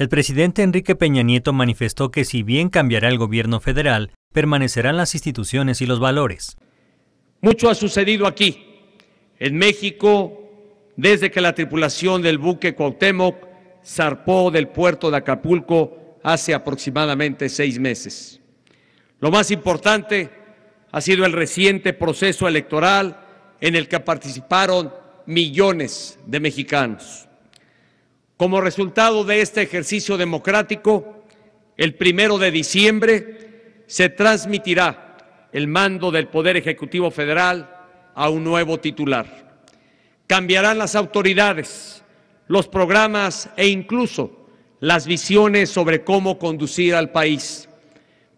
El presidente Enrique Peña Nieto manifestó que si bien cambiará el gobierno federal, permanecerán las instituciones y los valores. Mucho ha sucedido aquí, en México, desde que la tripulación del buque Cuauhtémoc zarpó del puerto de Acapulco hace aproximadamente seis meses. Lo más importante ha sido el reciente proceso electoral en el que participaron millones de mexicanos. Como resultado de este ejercicio democrático, el primero de diciembre se transmitirá el mando del Poder Ejecutivo Federal a un nuevo titular. Cambiarán las autoridades, los programas e incluso las visiones sobre cómo conducir al país,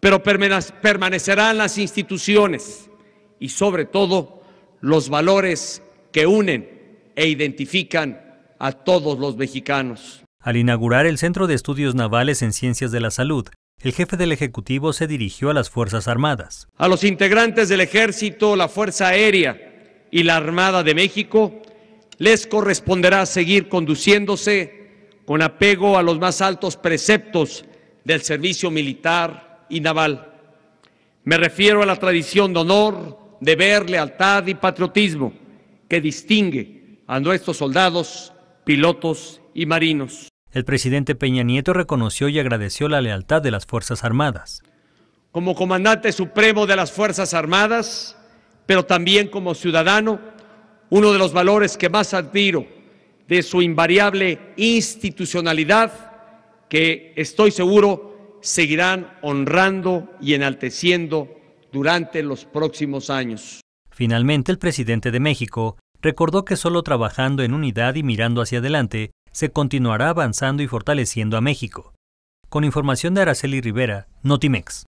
pero permanecerán las instituciones y sobre todo los valores que unen e identifican a todos los mexicanos. Al inaugurar el Centro de Estudios Navales en Ciencias de la Salud, el jefe del Ejecutivo se dirigió a las Fuerzas Armadas. A los integrantes del Ejército, la Fuerza Aérea y la Armada de México les corresponderá seguir conduciéndose con apego a los más altos preceptos del servicio militar y naval. Me refiero a la tradición de honor, deber, lealtad y patriotismo que distingue a nuestros soldados pilotos y marinos. El presidente Peña Nieto reconoció y agradeció la lealtad de las Fuerzas Armadas. Como comandante supremo de las Fuerzas Armadas, pero también como ciudadano, uno de los valores que más admiro de su invariable institucionalidad, que estoy seguro seguirán honrando y enalteciendo durante los próximos años. Finalmente, el presidente de México recordó que solo trabajando en unidad y mirando hacia adelante se continuará avanzando y fortaleciendo a México. Con información de Araceli Rivera, Notimex.